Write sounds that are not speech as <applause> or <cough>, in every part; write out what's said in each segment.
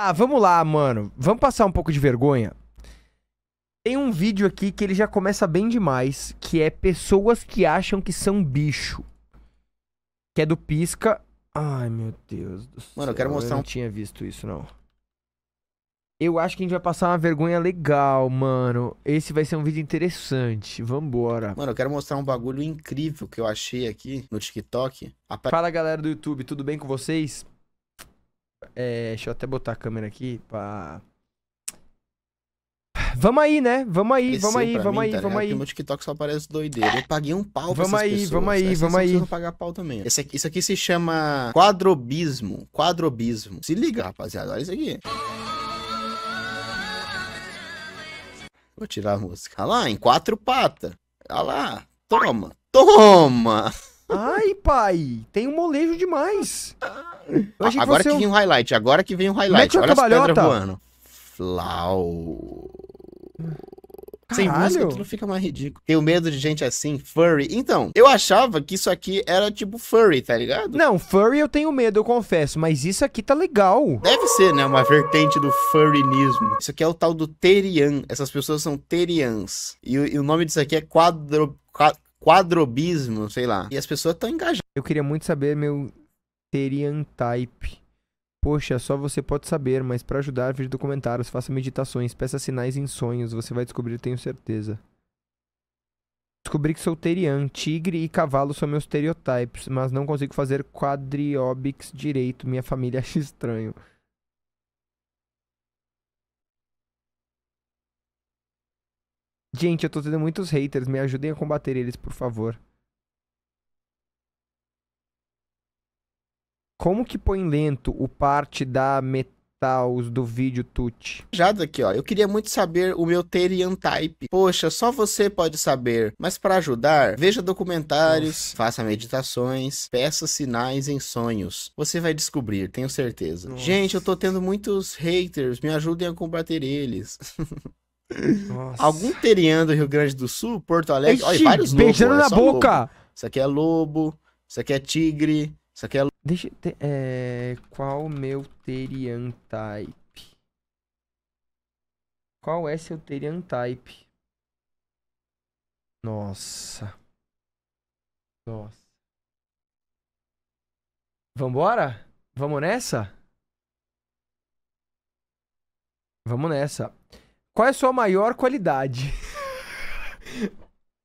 Tá, vamos lá, mano. Vamos passar um pouco de vergonha. Tem um vídeo aqui que ele já começa bem demais, que é pessoas que acham que são bicho. Que é do Pisca. Ai, meu Deus do céu. Mano, eu quero mostrar eu não tinha visto isso, não. Eu acho que a gente vai passar uma vergonha legal, mano. Esse vai ser um vídeo interessante. Vambora. Mano, eu quero mostrar um bagulho incrível que eu achei aqui no TikTok. Fala, galera do YouTube. Tudo bem com vocês? É, deixa eu até botar a câmera aqui pra. Vamos aí, né? Vamos aí, vamos aí, vamos aí, tá vamos aí. O meu TikTok só aparece doideira. Eu paguei um pau pra vamos aí, Vamos aí, vamos aí, vamos aí. pagar pau também. Esse aqui, isso aqui se chama quadrobismo. Quadrobismo. Se liga, rapaziada. Olha isso aqui. Vou tirar a música. Olha lá, em quatro patas. Olha lá. Toma. Toma! Ai, pai, tem um molejo demais. agora você... que vem o highlight, agora que vem o highlight. Olha as pedras voando. Flau. Sem música, aquilo fica mais ridículo. Tenho medo de gente assim, furry. Então, eu achava que isso aqui era tipo furry, tá ligado? Não, furry eu tenho medo, eu confesso, mas isso aqui tá legal. Deve ser, né? Uma vertente do furrinismo. Isso aqui é o tal do Terian. Essas pessoas são Terians. E, e o nome disso aqui é quadro. quadro quadrobismo, sei lá. E as pessoas estão engajadas. Eu queria muito saber meu Terian Type. Poxa, só você pode saber, mas para ajudar, veja documentários, faça meditações, peça sinais em sonhos, você vai descobrir, tenho certeza. Descobri que sou terian, tigre e cavalo são meus estereotipos, mas não consigo fazer quadrióbix direito, minha família <laughs> acha estranho. Gente, eu tô tendo muitos haters. Me ajudem a combater eles, por favor. Como que põe lento o parte da metals do vídeo tut? Já daqui, ó. Eu queria muito saber o meu Terian type. Poxa, só você pode saber. Mas para ajudar, veja documentários, Nossa. faça meditações, peça sinais em sonhos. Você vai descobrir, tenho certeza. Nossa. Gente, eu tô tendo muitos haters. Me ajudem a combater eles. <laughs> Nossa. Algum teriando do Rio Grande do Sul, Porto Alegre. Olha, vários Beijando lobos, na é boca. Lobo. Isso aqui é lobo, isso aqui é tigre, isso aqui é. Deixa. Te, é, qual meu terian type? Qual é seu terian type? Nossa. Nossa. Vambora? Vamos nessa? Vamos nessa. Qual é a sua maior qualidade?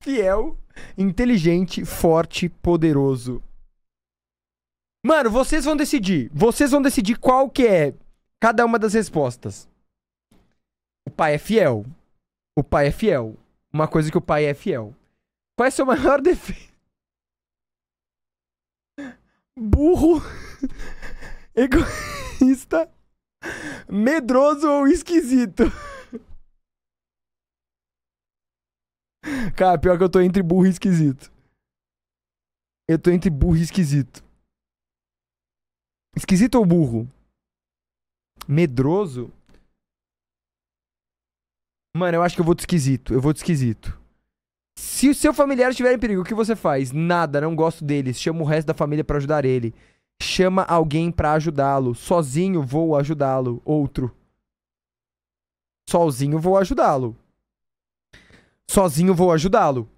Fiel, inteligente, forte, poderoso. Mano, vocês vão decidir. Vocês vão decidir qual que é cada uma das respostas. O pai é fiel. O pai é fiel. Uma coisa que o pai é fiel. Qual é seu maior <laughs> defeito? Burro. <laughs> Egoísta. Medroso ou esquisito? Cara, pior que eu tô entre burro e esquisito. Eu tô entre burro e esquisito. Esquisito ou burro? Medroso? Mano, eu acho que eu vou de esquisito. Eu vou de esquisito. Se o seu familiar estiver em perigo, o que você faz? Nada, não gosto dele. Chama o resto da família para ajudar ele. Chama alguém para ajudá-lo. Sozinho vou ajudá-lo. Outro. Sozinho vou ajudá-lo. Sozinho vou ajudá-lo.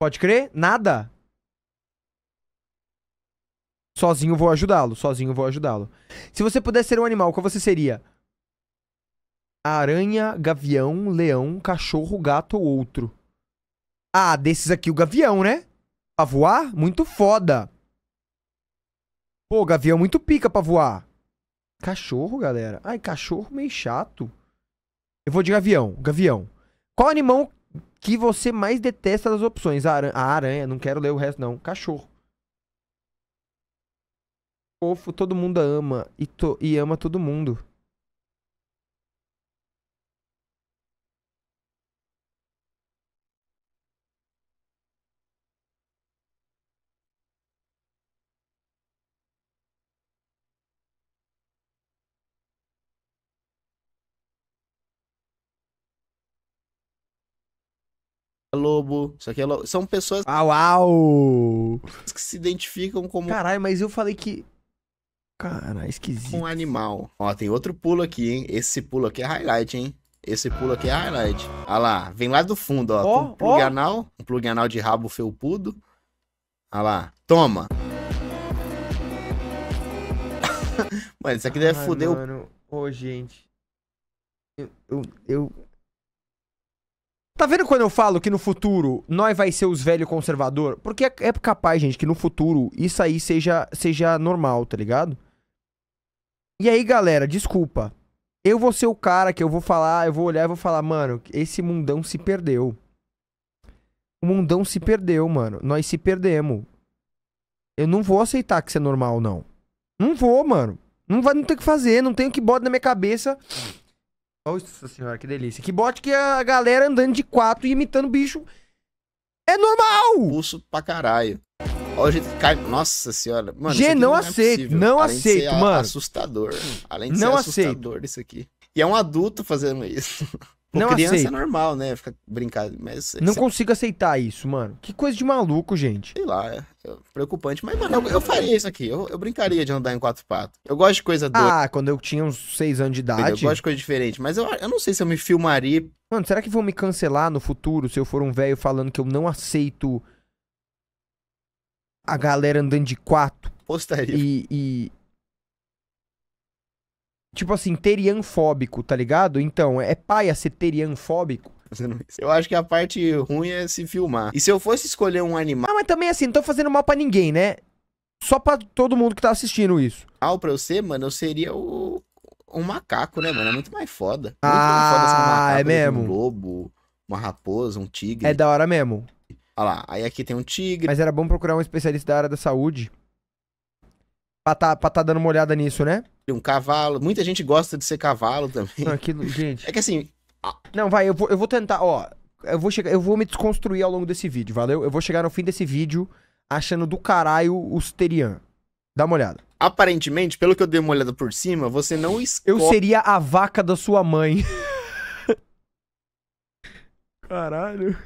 Pode crer? Nada. Sozinho vou ajudá-lo. Sozinho vou ajudá-lo. Se você pudesse ser um animal, qual você seria? Aranha, gavião, leão, cachorro, gato ou outro. Ah, desses aqui o gavião, né? Pra voar? Muito foda. Pô, gavião é muito pica pra voar. Cachorro, galera. Ai, cachorro meio chato. Eu vou de gavião. Gavião. Qual animal que você mais detesta das opções? A, aranha, a aranha. não quero ler o resto, não. Cachorro. Fofo, todo mundo ama e, to... e ama todo mundo. lobo, isso aqui é lobo. São pessoas. Ah, au, au! Que se identificam como. Caralho, mas eu falei que. Caralho, esquisito. Um animal. Ó, tem outro pulo aqui, hein? Esse pulo aqui é highlight, hein? Esse pulo aqui é highlight. Olha lá, vem lá do fundo, ó. Oh, um plug oh. anal, um plug anal de rabo felpudo. Olha lá, toma. <laughs> mano, isso aqui deve Ai, foder mano. o... Ô, oh, gente. Eu, eu, eu, Tá vendo quando eu falo que no futuro nós vai ser os velhos conservador? Porque é, é, capaz, gente, que no futuro isso aí seja, seja normal, tá ligado? E aí, galera, desculpa. Eu vou ser o cara que eu vou falar, eu vou olhar e vou falar, mano, esse mundão se perdeu. O mundão se perdeu, mano. Nós se perdemos. Eu não vou aceitar que isso é normal, não. Não vou, mano. Não, vai, não tem o que fazer, não tenho que bode na minha cabeça. Nossa senhora, que delícia. Que bote que a galera andando de quatro e imitando bicho é normal! Pulso pra caralho. Olha o jeito que cai. Nossa senhora. Mano, G, não, não, é aceito, é não Além aceito, mano. assustador. Além de não ser assustador aceito. isso aqui. E é um adulto fazendo isso. <laughs> Pô, não criança aceito. é normal, né? Fica brincando, mas... É não consigo aceitar isso, mano. Que coisa de maluco, gente. Sei lá, é, é preocupante. Mas, mano, eu, eu faria isso aqui. Eu, eu, brincaria de andar em quatro patas. Eu gosto de coisa doida. Ah, quando eu tinha uns seis anos de idade... Eu gosto de coisa diferente. Mas eu, eu não sei se eu me filmaria... Mano, será que vão me cancelar no futuro se eu for um velho falando que eu não aceito a galera andando de quatro? Postaria. E, e, tipo assim, terianfóbico, tá ligado? Então, é paia ser terianfóbico. <laughs> Eu acho que a parte ruim é se filmar. E se eu fosse escolher um animal. Ah, mas também assim, não tô fazendo mal pra ninguém, né? Só pra todo mundo que tá assistindo isso. Ah, pra eu ser, mano, eu seria o. Um macaco, né, mano? É muito mais foda. Muito ah, mais foda um macaco, é mesmo? Um lobo, uma raposa, um tigre. É da hora mesmo. Olha lá, aí aqui tem um tigre. Mas era bom procurar um especialista da área da saúde. Pra tá, pra tá dando uma olhada nisso, né? um cavalo. Muita gente gosta de ser cavalo também. Não, aquilo, gente. É que assim. Não, vai, eu vou, eu vou tentar, ó. Eu vou, chegar, eu vou me desconstruir ao longo desse vídeo, valeu? Eu vou chegar no fim desse vídeo achando do caralho o sterian Dá uma olhada. Aparentemente, pelo que eu dei uma olhada por cima, você não escolhe. Eu seria a vaca da sua mãe. <laughs> caralho.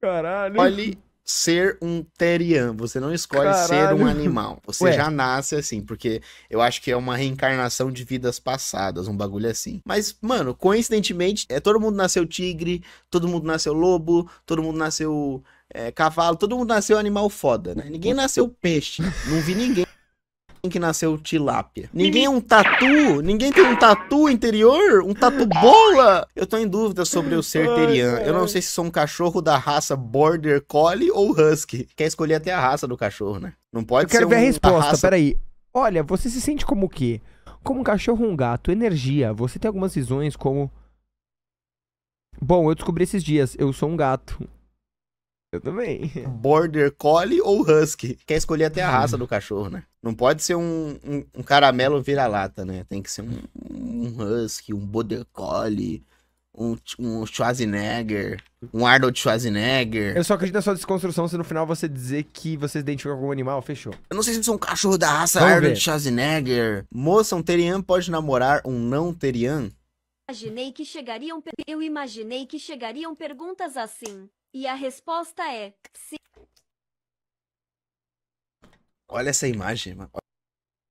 Caralho. Olha ser um terian, você não escolhe Caralho. ser um animal. Você Ué. já nasce assim, porque eu acho que é uma reencarnação de vidas passadas, um bagulho assim. Mas, mano, coincidentemente, é todo mundo nasceu tigre, todo mundo nasceu lobo, todo mundo nasceu é, cavalo, todo mundo nasceu animal foda, né? Ninguém nasceu peixe. Não vi ninguém que nasceu tilápia. Ninguém é um tatu? Ninguém tem um tatu interior? Um tatu bola? Eu tô em dúvida sobre eu ser terian. Eu não sei se sou um cachorro da raça Border Collie ou Husky. Quer escolher até a raça do cachorro, né? Não pode ser Eu quero um, ver a resposta, raça... peraí. Olha, você se sente como o quê? Como um cachorro ou um gato? Energia. Você tem algumas visões como... Bom, eu descobri esses dias, eu sou um gato. Eu também. Border Collie ou Husky? Quer escolher até a <laughs> raça do cachorro, né? Não pode ser um, um, um caramelo vira-lata, né? Tem que ser um, um Husky, um Border Collie, um, um Schwarzenegger, um Arnold Schwarzenegger. Eu só acredito na sua desconstrução se no final você dizer que você se identifica com algum animal, fechou. Eu não sei se é um cachorro da raça Vamos Arnold ver. Schwarzenegger. Moça, um terian pode namorar um não terian? Imaginei que chegariam eu imaginei que chegariam perguntas assim. E a resposta é sim. Olha essa imagem, mano.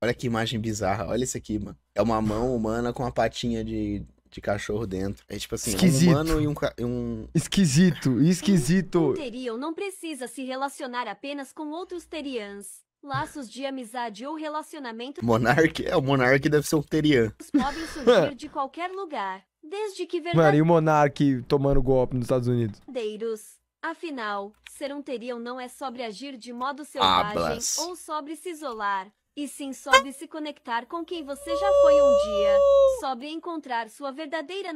Olha que imagem bizarra. Olha isso aqui, mano. É uma mão humana com uma patinha de, de cachorro dentro. É tipo assim, esquisito. um humano e um, um... Esquisito, esquisito. Um teriam não precisa se relacionar apenas com outros terians. Laços de amizade ou relacionamento... Monarque? É, o monarque deve ser um terian. Podem surgir de qualquer lugar. Desde que verdade... Mano, e o Monark tomando golpe nos Estados Unidos? Deiros. Afinal, ser um teriam não é sobre agir de modo selvagem Ablas. ou sobre se isolar, e sim sobre se conectar com quem você já foi um dia, sobre encontrar sua verdadeira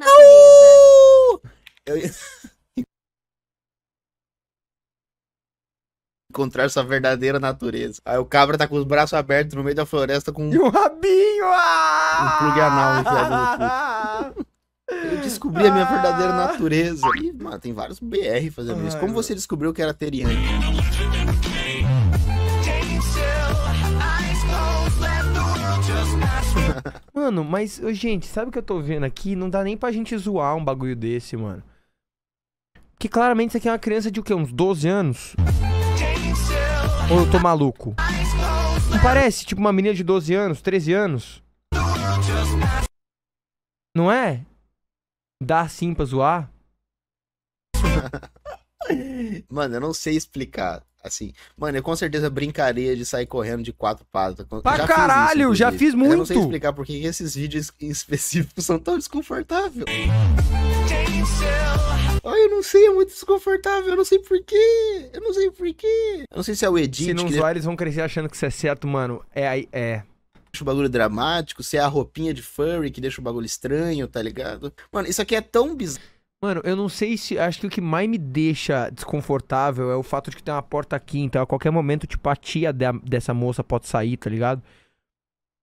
natureza. encontrar sua verdadeira natureza. Aí o cabra tá com os braços abertos no meio da floresta com... E o rabinho! Ah! Um plug anal ah! enfiado no cu descobri a minha verdadeira ah. natureza. E, mano, tem vários BR fazendo isso. Como você descobriu que era teriano? <laughs> Mano, mas, gente, sabe o que eu tô vendo aqui? Não dá nem pra gente zoar um bagulho desse, mano. Que claramente isso aqui é uma criança de o quê? Uns 12 anos? Ou eu tô maluco? Não parece, tipo, uma menina de 12 anos, 13 anos? Não é? dá assim pra zoar? <laughs> Mano, eu não sei explicar. Assim, mano, eu com certeza brincaria de sair correndo de quatro patas. Pra já caralho, fiz isso, já fiz muito. Eu não sei explicar por que esses vídeos <laughs> específicos são tão desconfortáveis. Ai, eu não sei, é muito desconfortável, eu não sei porquê, eu não sei porquê. Eu não sei se é o Edith. Se não que... zoar, eles vão crescer achando que isso é certo, mano. É, aí, é, deixa o bagulho dramático, se é a roupinha de furry que deixa o bagulho estranho, tá ligado? Mano, isso aqui é tão bizarro. Mano, eu não sei se. Acho que o que mais me deixa desconfortável é o fato de que tem uma porta aqui, então a qualquer momento, tipo, a tia de, dessa moça pode sair, tá ligado?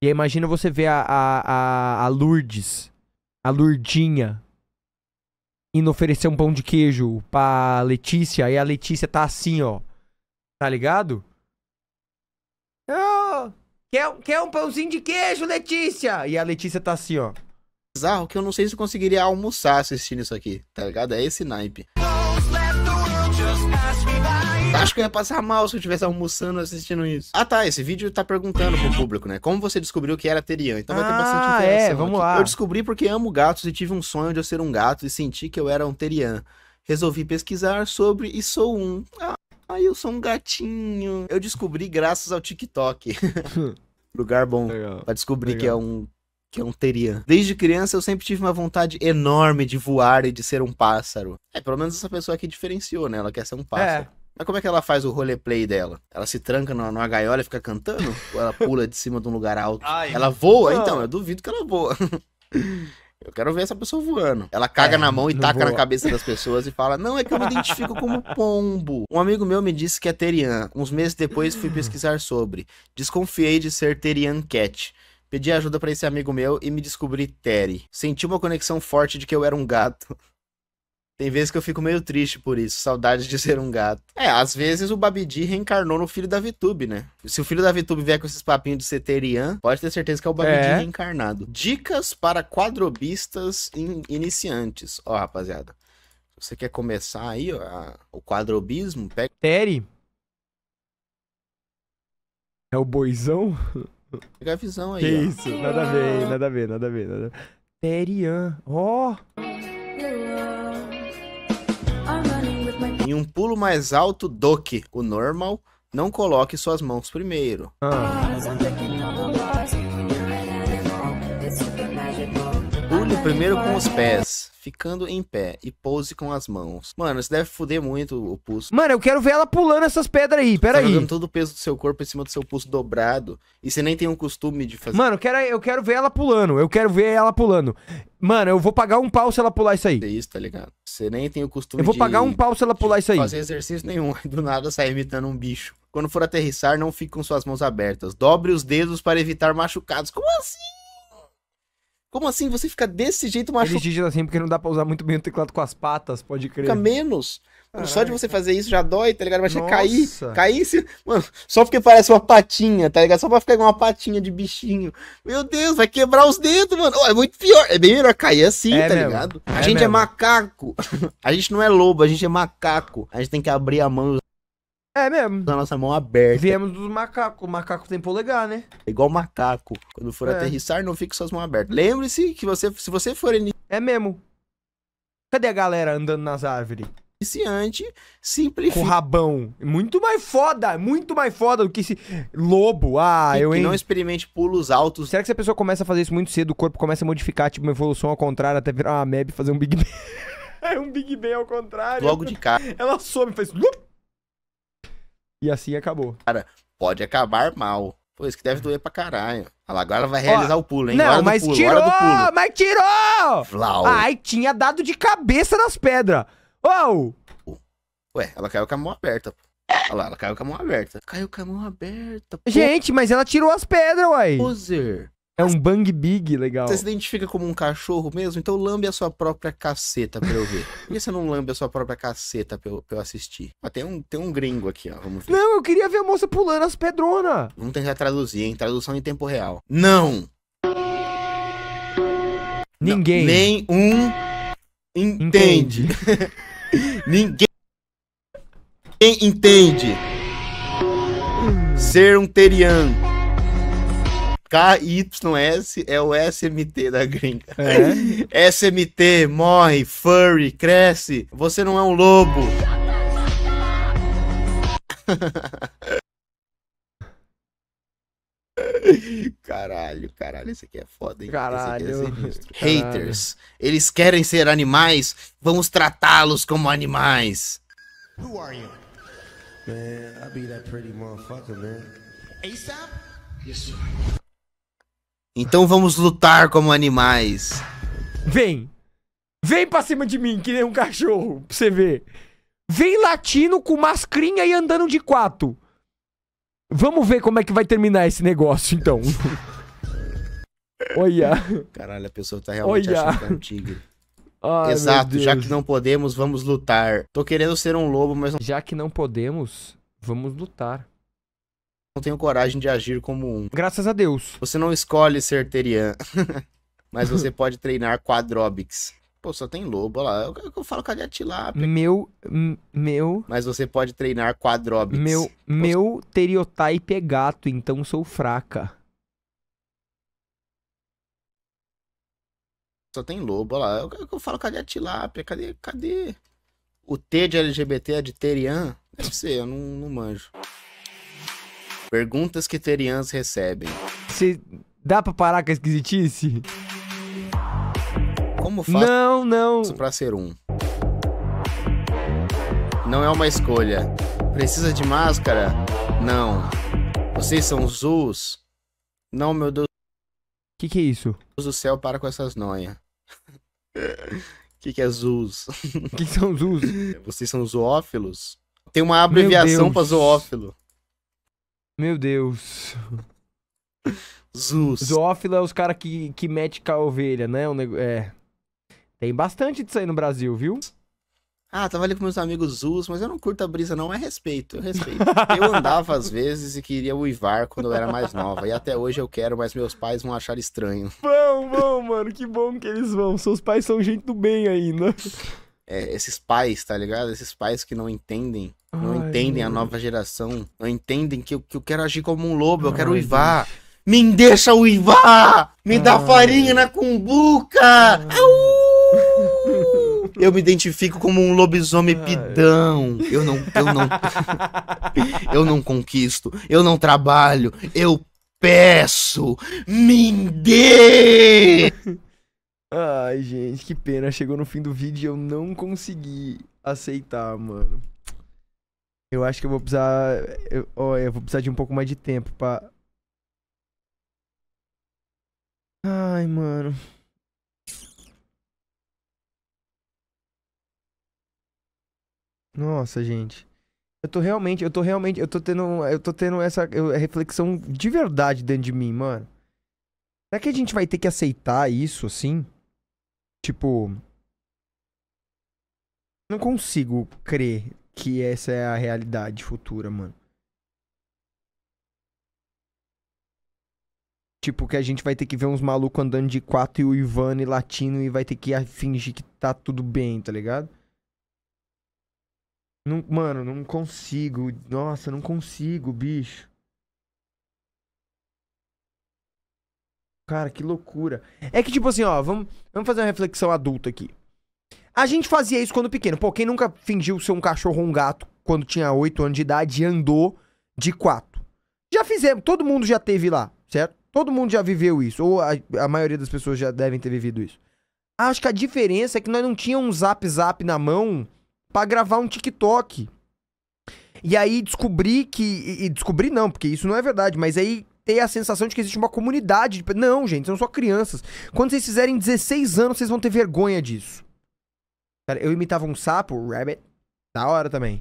E aí imagina você ver a, a, a, a Lourdes, a Lurdinha, indo oferecer um pão de queijo pra Letícia, e a Letícia tá assim, ó. Tá ligado? É Quer, quer um pãozinho de queijo, Letícia? E a Letícia tá assim, ó. Bizarro que eu não sei se eu conseguiria almoçar assistindo isso aqui, tá ligado? É esse naipe. Acho que eu ia passar mal se eu estivesse almoçando assistindo isso. Ah tá, esse vídeo tá perguntando pro público, né? Como você descobriu que era terian? Então vai ter bastante ah, interesse. É, vamos aqui. lá. Eu descobri porque amo gatos e tive um sonho de eu ser um gato e senti que eu era um terian. Resolvi pesquisar sobre e sou um. Ah. Aí eu sou um gatinho. Eu descobri graças ao TikTok. <laughs> <laughs> Lugar bom Legal. pra descobrir Legal. que é um que é um teria. Desde criança eu sempre tive uma vontade enorme de voar e de ser um pássaro. É, pelo menos essa pessoa aqui diferenciou, né? Ela quer ser um pássaro. É. Mas como é que ela faz o roleplay dela? Ela se tranca numa, numa gaiola e fica cantando? <laughs> Ou ela pula de cima de um lugar alto? Ai, ela voa? Não. Então, eu duvido que ela voa. Eu quero ver essa pessoa voando. Ela caga é, na mão e taca voa. na cabeça das pessoas e fala: Não, é que eu me identifico como pombo. Um amigo meu me disse que é terian. Uns meses depois fui pesquisar sobre. Desconfiei de ser terian cat. Pedi ajuda para esse amigo meu e me descobri Terry. Senti uma conexão forte de que eu era um gato. Tem vezes que eu fico meio triste por isso, saudade de <laughs> ser um gato. É, às vezes o Babidi reencarnou no filho da Vitube, né? Se o filho da Vitube vier com esses papinhos de Terian, pode ter certeza que é o Babidi é. reencarnado. Dicas para quadrobistas in iniciantes. Ó, rapaziada. você quer começar aí, ó, a... o quadrobismo, pega. Tere? É o boizão? Pega a visão aí. Que ó. isso, nada a ver, nada a ver, nada a ver. Nada... Terian. Ó! Oh! Em um pulo mais alto do que o normal, não coloque suas mãos primeiro. Ah. Tá tá é Pule primeiro com os pés ficando em pé e pose com as mãos. Mano, isso deve foder muito o pulso. Mano, eu quero ver ela pulando essas pedras aí, Pera Tá jogando todo o peso do seu corpo em cima do seu pulso dobrado e você nem tem um costume de fazer. Mano, eu quero, eu quero ver ela pulando, eu quero ver ela pulando. Mano, eu vou pagar um pau se ela pular isso aí. É isso, tá ligado? Você nem tem o costume de... Eu vou de, pagar um pau se ela pular isso aí. fazer exercício nenhum, <laughs> do nada sair imitando um bicho. Quando for aterrissar, não fique com suas mãos abertas. Dobre os dedos para evitar machucados. Como assim? Como assim você fica desse jeito machucado? Ele digita assim porque não dá pra usar muito bem o teclado com as patas, pode crer. Fica menos. Mano, só de você fazer isso já dói, tá ligado? Mas você cair, cair, se... mano, só porque parece uma patinha, tá ligado? Só pra ficar com uma patinha de bichinho. Meu Deus, vai quebrar os dedos, mano. Oh, é muito pior, é bem melhor cair assim, é tá mesmo. ligado? É a é gente mesmo. é macaco, <laughs> a gente não é lobo, a gente é macaco. A gente tem que abrir a mão é mesmo. Na nossa mão aberta. Viemos dos macacos. O macaco tem polegar, né? É igual macaco. Quando for é. aterrissar, não fique com suas mãos abertas. Lembre-se que você, se você for É mesmo. Cadê a galera andando nas árvores? Iniciante, simplifica. Com rabão. Muito mais foda. Muito mais foda do que esse lobo. Ah, e eu que hein. não experimente pulos altos. Será que se a pessoa começa a fazer isso muito cedo, o corpo começa a modificar, tipo, uma evolução ao contrário, até virar uma meb e fazer um Big Bang? <laughs> é um Big Bang ao contrário. Logo de cara. Ela some e faz. E assim acabou. Cara, pode acabar mal. Pô, isso que deve doer pra caralho. Olha lá, agora vai realizar Ó, o pulo, hein? Não, mas pulo, tirou! Mas tirou! Flau. Ai, tinha dado de cabeça nas pedras. Uou! Ué, ela caiu com a mão aberta. Olha lá, ela caiu com a mão aberta. Caiu com a mão aberta. Pô. Gente, mas ela tirou as pedras, uai. Poser. É um bang big legal. Você se identifica como um cachorro mesmo? Então lambe a sua própria caceta pra eu ver. <laughs> Por que você não lambe a sua própria caceta pra eu, pra eu assistir? Ah, tem um, tem um gringo aqui, ó. Vamos ver. Não, eu queria ver a moça pulando as pedronas. Vamos tentar traduzir, hein? Tradução em tempo real. Não! Ninguém. Não, nem um entende. Ninguém. <laughs> Ninguém entende. Ser um teriano. KYS é, é o SMT da gringa. É? SMT <laughs> morre, furry, cresce. Você não é um lobo. <laughs> Caralho, caralho, isso aqui é foda, hein? É caralho. É Haters. Caralho. Eles querem ser animais, vamos tratá-los como animais. Who are you? Man, I be that pretty motherfucker, man. ASAP? Yes, sir. Então vamos lutar como animais. Vem. Vem pra cima de mim, que nem um cachorro, pra você ver. Vem latino com mascrinha e andando de quatro. Vamos ver como é que vai terminar esse negócio, então. <laughs> Olha. Caralho, a pessoa tá realmente Olha. achando que é um tigre. Ai, ah, Exato, já que não podemos, vamos lutar. Tô querendo ser um lobo, mas não... Já que não podemos, vamos lutar não tenho coragem de agir como um. Graças a Deus. Você não escolhe ser terian, <laughs> mas você <laughs> pode treinar Quadrobix. Pô, só tem lobo, lá. É eu, é eu, eu falo cadê a tilápia? Meu. Meu. Mas você pode treinar Quadrobix. Meu. Meu teriotype é gato, então sou fraca. Só tem lobo, lá. É eu, eu, eu falo cadê a tilápia? Cadê? Cadê? O T de LGBT é de terian? Deve ser, eu não, não manjo. Perguntas que terians recebem. Se dá pra parar com a esquisitice? Como faço não, não. pra ser um? Não é uma escolha. Precisa de máscara? Não. Vocês são Zeus? Não, meu Deus. Que que é isso? Deus do céu, para com essas noia. <laughs> que que é Zeus? O que, que são Zeus? Vocês são zoófilos? Tem uma abreviação pra zoófilo. Meu Deus. Zus. Zoófila é os caras que, que mete com a ovelha, né? É. Tem bastante disso aí no Brasil, viu? Ah, tava ali com meus amigos Zuz, mas eu não curto a brisa, não. É respeito, eu respeito. eu andava às vezes e queria uivar quando eu era mais nova. E até hoje eu quero, mas meus pais vão achar estranho. Vão, vão, mano. Que bom que eles vão. Seus pais são gente do bem ainda é, esses pais, tá ligado? Esses pais que não entendem, não entendem a nova geração, não entendem que eu, que eu quero agir como um lobo, eu Ai, quero uivar. Gente. Me deixa uivar! Me Ai. dá farinha na cumbuca! Eu me identifico como um lobisomem pidão. Eu não, eu não, eu não conquisto, eu não trabalho, eu peço, me dê! Ai, gente, que pena. Chegou no fim do vídeo e eu não consegui aceitar, mano. Eu acho que eu vou precisar. Eu, eu vou precisar de um pouco mais de tempo pra. Ai, mano. Nossa, gente. Eu tô realmente, eu tô realmente, eu tô tendo, eu tô tendo essa reflexão de verdade dentro de mim, mano. Será que a gente vai ter que aceitar isso, assim? Tipo. Não consigo crer que essa é a realidade futura, mano. Tipo, que a gente vai ter que ver uns malucos andando de quatro e o Ivan e latino e vai ter que fingir que tá tudo bem, tá ligado? Não, mano, não consigo. Nossa, não consigo, bicho. Cara, que loucura. É que, tipo assim, ó, vamos, vamos fazer uma reflexão adulta aqui. A gente fazia isso quando pequeno. Pô, quem nunca fingiu ser um cachorro ou um gato quando tinha 8 anos de idade e andou de 4? Já fizemos, todo mundo já teve lá, certo? Todo mundo já viveu isso, ou a, a maioria das pessoas já devem ter vivido isso. Acho que a diferença é que nós não tínhamos um zap zap na mão para gravar um TikTok. E aí descobri que. E, e descobri não, porque isso não é verdade, mas aí ter a sensação de que existe uma comunidade. Não, gente, são só crianças. Quando vocês fizerem 16 anos, vocês vão ter vergonha disso. Cara, eu imitava um sapo, rabbit, da hora também.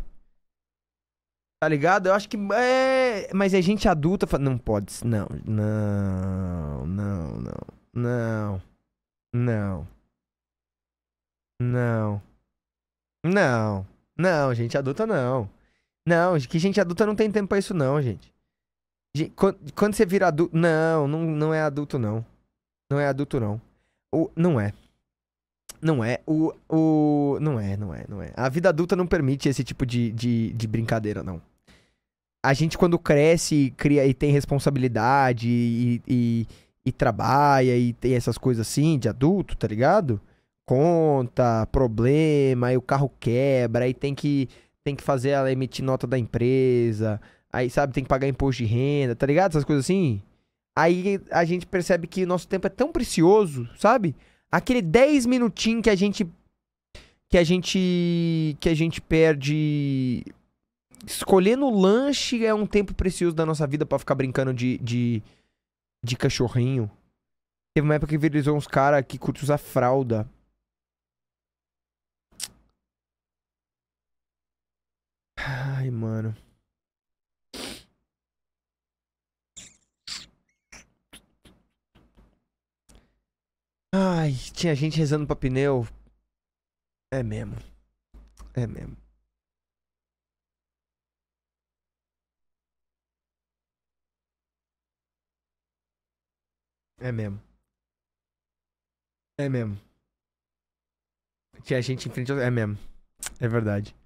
Tá ligado? Eu acho que. É... Mas é gente adulta. Fala... Não pode. Não, não, não, não, não, não, não, não, não, gente adulta não. Não, que gente adulta não tem tempo pra isso, não, gente quando, quando, você vira adulto. Não, não, não é adulto, não. Não é adulto, não. O, não é. Não é. O, o, não é, não é, não é. A vida adulta não permite esse tipo de, de, de brincadeira, não. A gente, quando cresce cria, e tem responsabilidade e, e, e trabalha e tem essas coisas assim de adulto, tá ligado? Conta, problema, aí o carro quebra, aí tem que, tem que fazer ela emitir nota da empresa Aí, sabe, tem que pagar imposto de renda, tá ligado? Essas coisas assim. Aí a gente percebe que o nosso tempo é tão precioso, sabe? Aquele 10 minutinhos que a gente que a gente que a gente perde escolhendo o lanche é um tempo precioso da nossa vida para ficar brincando de, de, de cachorrinho. Teve uma época que viralizou uns caras que curtem usar fralda. Ai, mano. Ai, tinha gente rezando pra pneu. É mesmo. É mesmo. É mesmo. É mesmo. Tinha gente em frente. É mesmo. É verdade.